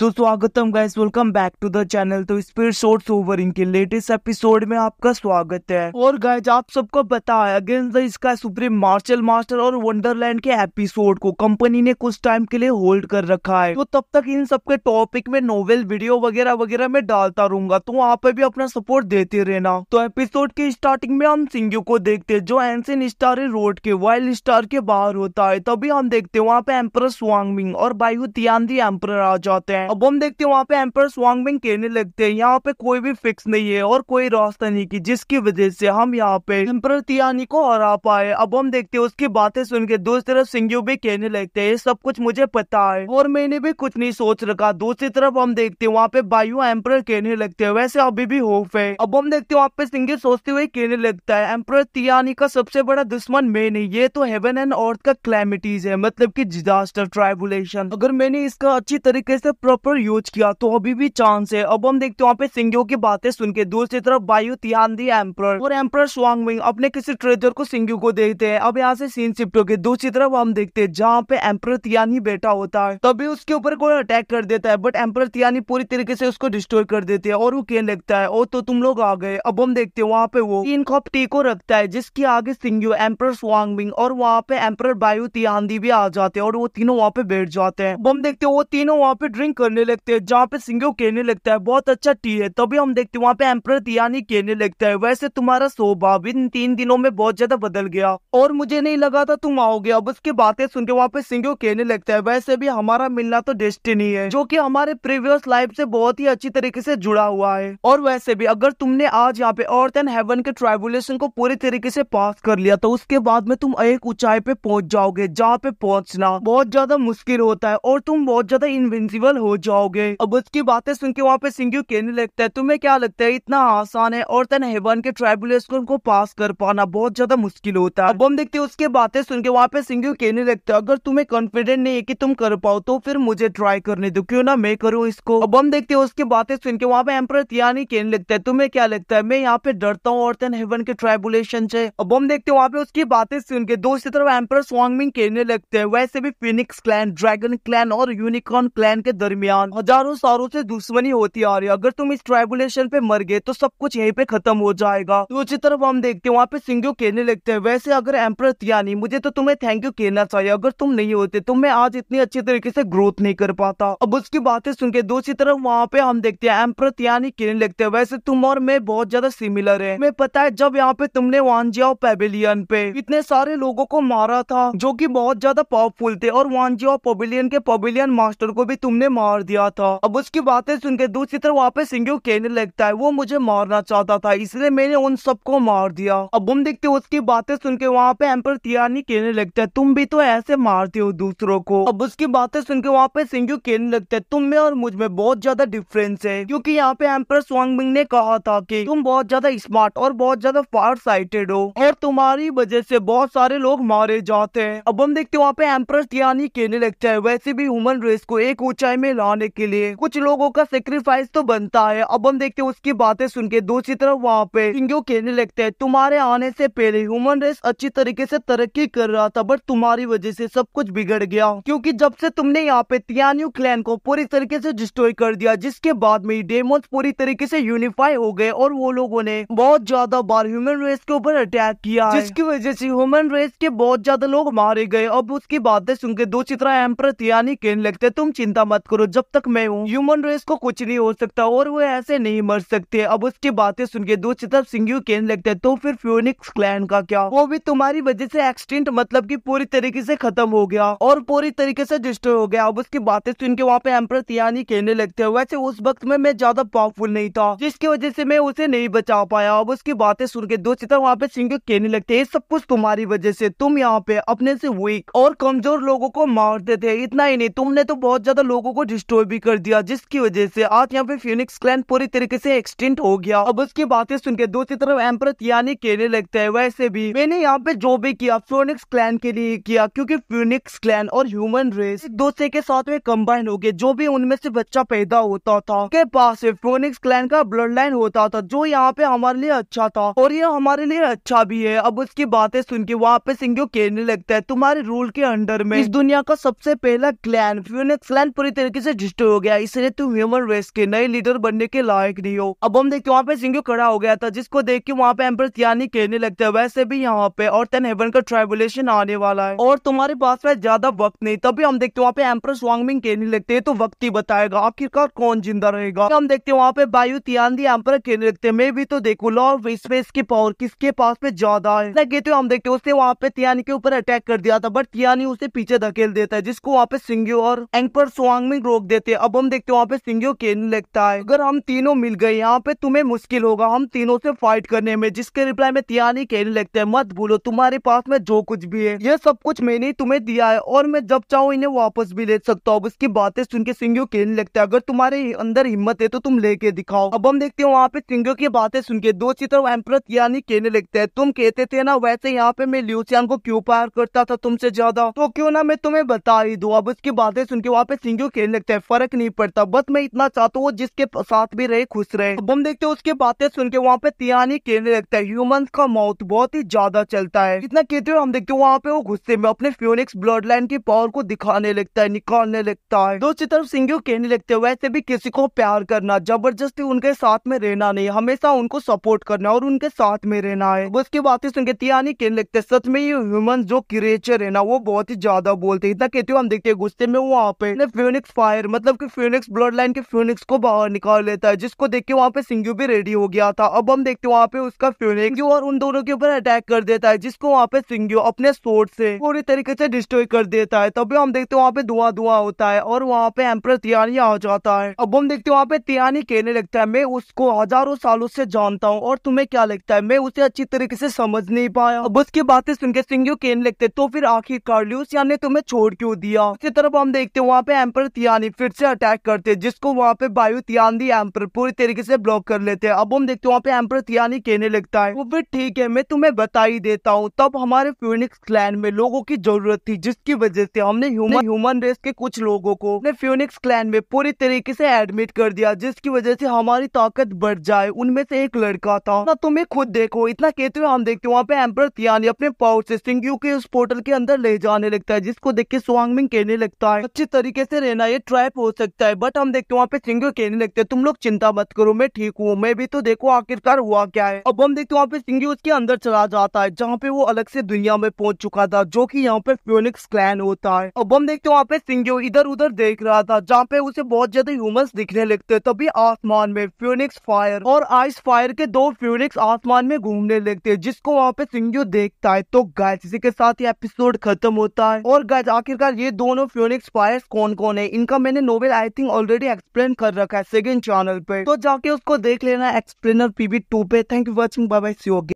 सो स्वागतम guys welcome back to the channel तो speed shorts ओवरिंग के लेटेस्ट एपिसोड में आपका स्वागत है और गाइस आप सबको पता है अगेंस्ट द इसका सुप्रीम मार्शल मास्टर और वंडरलैंड के एपिसोड को कंपनी ने कुछ टाइम के लिए होल्ड कर रखा है तो तब तक इन सबके टॉपिक में नोवेल वीडियो वगैरह वगैरह में डालता रहूंगा तो आप भी अपना सपोर्ट देते रहना तो एपिसोड के स्टार्टिंग में हम सिंगू को देखते हैं जो एनसिन स्टार रोड के वाइल्ड स्टार के बाहर होता है तभी हम देखते हैं वहाँ पे एम्पर स्वांगमिंग और बायू तियांदी एम्पर आ जाते हैं अब हम देखते हैं वहाँ पे एम्पर वांगबिंग कहने लगते हैं यहाँ पे कोई भी फिक्स नहीं है और कोई रास्ता नहीं की जिसकी वजह से हम यहाँ पे एम्पर तियानी को हरा पाए अब हम देखते हैं उसकी बातें सुन के दूसरी तरफ सिंगू भी कहने लगते है सब कुछ मुझे पता है और मैंने भी कुछ नहीं सोच रखा दूसरी तरफ हम देखते हैं वहाँ पे बायु एम्पर कहने लगते है वैसे अभी भी होफ है अब हम देखते हैं वहाँ पे सिंगू सोचते हुए कहने लगता है एम्पर तियानी का सबसे बड़ा दुश्मन मैं नहीं ये तो हेवन एंड अर्थ का क्लैमिटीज है मतलब की डिजास्टर ट्राइबुलेशन अगर मैंने इसका अच्छी तरीके से पर यूज किया तो अभी भी चांस है अब हम देखते हैं वहाँ पे सिंगियों की बातें सुन के दूसरी तरफ बायु तिहान दी एम्पर और एम्पर स्वांगविंग अपने किसी ट्रेजर को सिंगो को देखते हैं अब यहाँ से सीन शिफ्ट होगी दूसरी तरफ हम देखते हैं जहाँ पे एम्पर तियान ही बैठा होता है तभी उसके ऊपर कोई अटैक कर देता है बट एम्पर तियानी पूरी तरीके से उसको डिस्ट्रॉय कर देते हैं और वो कहने लगता है ओ तो तुम लोग आ गए अब हम देखते हैं वहाँ पे वो तीन कॉप टी को रखता है जिसके आगे सिंगो एम्पर स्वांग और वहाँ पे एम्पर बायु तियांदी भी आ जाते हैं और वो तीनों वहाँ पे बैठ जाते हैं अब हम देखते हैं वो तीनों वहाँ पे ड्रिंक कर करने लगते हैं जहाँ पे सिंगो कहने लगता है बहुत अच्छा टी है तभी हम देखते हैं वहाँ पे एम्पर तियानी कहने लगता है वैसे तुम्हारा स्वभाव इन तीन दिनों में बहुत ज्यादा बदल गया और मुझे नहीं लगा था तुम आओगे अब उसकी बातें सुन के वहाँ पे सिंगो कहने लगता है वैसे भी हमारा मिलना तो डेस्टिनी है जो की हमारे प्रीवियस लाइफ से बहुत ही अच्छी तरीके से जुड़ा हुआ है और वैसे भी अगर तुमने आज यहाँ पे अर्थ एंड हेवन के ट्राइबुलेशन को पूरी तरीके से पास कर लिया तो उसके बाद में तुम एक ऊंचाई पे पहुंच जाओगे जहाँ पे पहुंचना बहुत ज्यादा मुश्किल होता है और तुम बहुत ज्यादा इनविंसिबल हो जाओगे अब उसकी बातें सुन के वहाँ पे सिंगू कहने लगता है तुम्हें क्या लगता है इतना आसान है और तन हेवन के ट्राइबुलेशन को पास कर पाना बहुत ज्यादा मुश्किल होता है अब हम देखते हैं उसकी बातें सुन के वहाँ पे सिंगू कहने लगता है अगर तुम्हें कॉन्फिडेंट नहीं है की तुम कर पाओ तो फिर मुझे ट्राई करने दो क्यों ना मैं करूँ इसको अब हम देखते हैं उसकी बातें सुन के वहाँ पे एम्पर तियानी कहने लगता है तुम्हें क्या लगता है मैं यहाँ पे डरता हूँ और तेन हेवन के ट्राइबुलेशन से अब हम देखते हैं वहाँ पे उसकी बातें सुन के दोस्त तरफ एम्पर स्वांगमिंग कहने लगते हैं वैसे भी फिनिक्स क्लैन ड्रैगन क्लैन और यूनिकॉर्न क्लैन के दरमियान दरमियान हजारों सालों से दुश्मनी होती आ रही है अगर तुम इस ट्राइबुलेशन पे मर गए तो सब कुछ यहीं पे खत्म हो जाएगा दूसरी तो तरफ हम देखते हैं वहाँ पे सिंगो कहने लगते हैं वैसे अगर एम्पर तियानी मुझे तो तुम्हें थैंक यू कहना चाहिए अगर तुम नहीं होते तो मैं आज इतनी अच्छी तरीके से ग्रोथ नहीं कर पाता अब उसकी बातें सुन के दूसरी तरफ वहाँ पे हम देखते हैं एम्पर तियानी कहने लगते हैं वैसे तुम और मैं बहुत ज्यादा सिमिलर है मैं पता है जब यहाँ पे तुमने वानजिया पेविलियन पे इतने सारे लोगों को मारा था जो की बहुत ज्यादा पावरफुल थे और वानजिया पेविलियन के पेविलियन मास्टर को भी तुमने मारा मार दिया था अब उसकी बातें सुन के दूसरी तरफ वहाँ पे सिंगू कहने लगता है वो मुझे मारना चाहता था इसलिए मैंने उन सबको मार दिया अब हम देखते उसकी बातें के वहाँ पे एम्पर तियानी कहने लगता है तुम भी तो ऐसे मारते हो दूसरों को अब उसकी बातें के वहाँ पे सिंगू कहने लगता है तुम में और मुझ में बहुत ज्यादा डिफरेंस है क्यूँकी यहाँ पे एम्पर स्वांगबिंग ने कहा था की तुम बहुत ज्यादा स्मार्ट और बहुत ज्यादा फार साइटेड हो और तुम्हारी वजह से बहुत सारे लोग मारे जाते हैं अब हम देखते वहाँ पे एम्पर तियानी कहने लगता है वैसे भी ह्यूमन रेस को एक ऊंचाई में लाने के लिए कुछ लोगों का सेक्रीफाइस तो बनता है अब हम देखते हैं उसकी बातें सुन के दूसरी तरफ वहाँ पे इंगो कहने लगते हैं तुम्हारे आने से पहले ह्यूमन रेस अच्छी तरीके से तरक्की कर रहा था बट तुम्हारी वजह से सब कुछ बिगड़ गया क्योंकि जब से तुमने यहाँ पे तियान्यू क्लैन को पूरी तरीके से डिस्ट्रॉय कर दिया जिसके बाद में डेमोन्स पूरी तरीके से यूनिफाई हो गए और वो लोगों ने बहुत ज्यादा बार ह्यूमन रेस के ऊपर अटैक किया जिसकी वजह से ह्यूमन रेस के बहुत ज्यादा लोग मारे गए अब उसकी बातें सुन के दो चित्रा एम्पर तियानी कहने लगते तुम चिंता मत करो जब तक मैं हूँ ह्यूमन रेस को कुछ नहीं हो सकता और वो ऐसे नहीं मर सकते अब उसकी बातें सुन के दो सिर्फ सिंगू कहने लगते तो फिर फ्यूनिक्स क्लैन का क्या वो भी तुम्हारी वजह से एक्सटेंट मतलब की पूरी तरीके से खत्म हो गया और पूरी तरीके से डिस्ट्रॉय हो गया अब उसकी बातें सुन के वहाँ पे एम्पर तियानी कहने लगते है वैसे उस वक्त में मैं ज्यादा पावरफुल नहीं था जिसकी वजह से मैं उसे नहीं बचा पाया अब उसकी बातें सुन के दो चित्र वहाँ पे सिंह कहने लगते है सब कुछ तुम्हारी वजह से तुम यहाँ पे अपने से वीक और कमजोर लोगों को मारते थे इतना ही नहीं तुमने तो बहुत ज्यादा लोगों को डिस्ट्रॉय भी कर दिया जिसकी वजह से आज यहाँ पे फ्यूनिक्स क्लैन पूरी तरीके से एक्सटेंट हो गया अब उसकी बातें सुन के दूसरी तरफ एम्पर यानी कहने लगते है वैसे भी मैंने यहाँ पे जो भी किया फ्यूनिक्स क्लैन के लिए किया क्योंकि फ्यूनिक्स क्लैन और ह्यूमन रेस एक दूसरे के साथ में कंबाइन हो गए जो भी उनमें से बच्चा पैदा होता था के पास फ्यूनिक्स क्लैन का ब्लड लाइन होता था जो यहाँ पे हमारे लिए अच्छा था और ये हमारे लिए अच्छा भी है अब उसकी बातें सुन के वहाँ पे सिंगो कहने लगता है तुम्हारे रूल के अंडर में इस दुनिया का सबसे पहला क्लैन फ्यूनिक्स क्लैन पूरी तरीके से से डिस्ट्रॉय हो गया इसलिए तुम ह्यूमन रेस के नए लीडर बनने के लायक नहीं हो अब हम देखते वहाँ पे सिंगू खड़ा हो गया था जिसको देख के वहाँ पे एम्पर त्यानी कहने लगते है वैसे भी यहाँ पे और तेन हेवन का ट्राइबुलेशन आने वाला है और तुम्हारे पास में ज्यादा वक्त नहीं तभी हम देखते वहाँ पे एम्पर स्वांगमिंग कहने लगते है तो वक्त ही बताएगा आखिरकार कौन जिंदा रहेगा हम देखते वहाँ पे बायु दी एम्पर कहने लगते है मैं भी तो देखू लॉ ऑफ स्पेस की पावर किसके पास में ज्यादा है कहते हम देखते उसने वहाँ पे तियानी के ऊपर अटैक कर दिया था बट तियानी उसे पीछे धकेल देता है जिसको वहाँ पे सिंगू और एम्पर स्वांगमिंग रोक रोक देते अब हम देखते वहाँ पे सिंगो केन लगता है अगर हम तीनों मिल गए यहाँ पे तुम्हें मुश्किल होगा हम तीनों से फाइट करने में जिसके रिप्लाई में तियानी कहने लगते हैं मत भूलो तुम्हारे पास में जो कुछ भी है ये सब कुछ मैंने ही तुम्हें दिया है और मैं जब चाहूँ इन्हें वापस भी ले सकता हूँ उसकी बातें सुन के सिंगो कहने लगता है अगर तुम्हारे अंदर हिम्मत है तो तुम लेके दिखाओ अब हम देखते हैं वहाँ पे सिंगो की बातें सुन के दो चित्र एम्पर तियानी कहने लगते है तुम कहते थे ना वैसे यहाँ पे मैं ल्यूसियान को क्यों पार करता था तुमसे ज्यादा तो क्यों ना मैं तुम्हें बता ही दू अब उसकी बातें सुन के वहाँ पे सिंगो कहने लगता सकते हैं फर्क नहीं पड़ता बस मैं इतना चाहता हूँ जिसके साथ भी रहे खुश रहे अब हम देखते हैं उसके बातें सुन के वहाँ पे तियानी कहने लगता है ह्यूमन का माउथ बहुत ही ज्यादा चलता है इतना कहते हुए हम देखते हैं वहाँ पे वो गुस्से में अपने फ्यूनिक्स ब्लड लाइन की पावर को दिखाने लगता है निकालने लगता है दूसरी तरफ सिंगू कहने लगते है वैसे भी किसी को प्यार करना जबरदस्ती उनके साथ में रहना नहीं हमेशा उनको सपोर्ट करना और उनके साथ में रहना है बस की बातें सुन के तियानी कहने लगते हैं सच में ये ह्यूमन जो क्रिएचर है ना वो बहुत ही ज्यादा बोलते हैं इतना कहते हुए हम देखते हैं गुस्से में वहाँ पे फ्यूनिक्स फायर मतलब कि फिनिक्स ब्लड लाइन के फिनिक्स को बाहर निकाल लेता है जिसको देख के वहाँ पे सिंगू भी रेडी हो गया था अब हम देखते वहाँ पे उसका फिनिक्स और उन दोनों के ऊपर अटैक कर देता है जिसको वहाँ पे सिंगू अपने सोर्ड से पूरी तरीके से डिस्ट्रॉय कर देता है तभी हम देखते वहाँ पे धुआं धुआं होता है और वहाँ पे एम्पर तियानी आ जाता है अब हम देखते वहाँ पे तियानी कहने लगता है मैं उसको हजारों सालों से जानता हूँ और तुम्हें क्या लगता है मैं उसे अच्छी तरीके से समझ नहीं पाया अब उसकी बातें सुन के सिंगू कहने लगते तो फिर आखिरकार ल्यूसिया ने तुम्हें छोड़ क्यों दिया इसी तरफ हम देखते वहाँ पे एम्पर तियानी पाकिस्तानी फिर से अटैक करते हैं जिसको वहाँ पे बायू तियानी एम्पर पूरी तरीके से ब्लॉक कर लेते हैं अब हम देखते हैं वहाँ पे एम्पर तियानी कहने लगता है वो फिर ठीक है मैं तुम्हें बता ही देता हूँ तब हमारे फ्यूनिक्स क्लैन में लोगों की जरूरत थी जिसकी वजह से हमने ह्यूमन ह्यूमन रेस के कुछ लोगों को अपने फ्यूनिक्स क्लैन में पूरी तरीके से एडमिट कर दिया जिसकी वजह से हमारी ताकत बढ़ जाए उनमें से एक लड़का था ना तुम्हें खुद देखो इतना कहते हुए हम देखते हैं वहाँ पे एम्पर तियानी अपने पावर से सिंगयू के उस पोर्टल के अंदर ले जाने लगता है जिसको देख के सुहांगमिंग कहने लगता है अच्छी तरीके से रहना ये ट्रैप हो सकता है बट हम देखते वहाँ पे सिंह कहने लगते हैं तुम लोग चिंता मत करो मैं ठीक हूँ मैं भी तो देखो आखिरकार हुआ क्या है अब हम देखते वहाँ पे सिंह उसके अंदर चला जाता है जहाँ पे वो अलग से दुनिया में पहुंच चुका था जो की यहाँ पे फ्योनिक्स क्लैन होता है अब हम देखते वहाँ पे सिंह इधर उधर देख रहा था जहाँ पे उसे बहुत ज्यादा ह्यूमंस दिखने लगते है तभी आसमान में फ्योनिक्स फायर और आइस फायर के दो फ्यूनिक्स आसमान में घूमने लगते है जिसको वहाँ पे सिंह देखता है तो गाय इसी के साथ ये एपिसोड खत्म होता है और गाय आखिरकार ये दोनों फ्योनिक्स फायर कौन कौन है इनका मैंने novel I think already explain कर रखा है सेकेंड चैनल पे तो जाके उसको देख लेना एक्सप्लेनर पीबी टू पे thank you watching bye C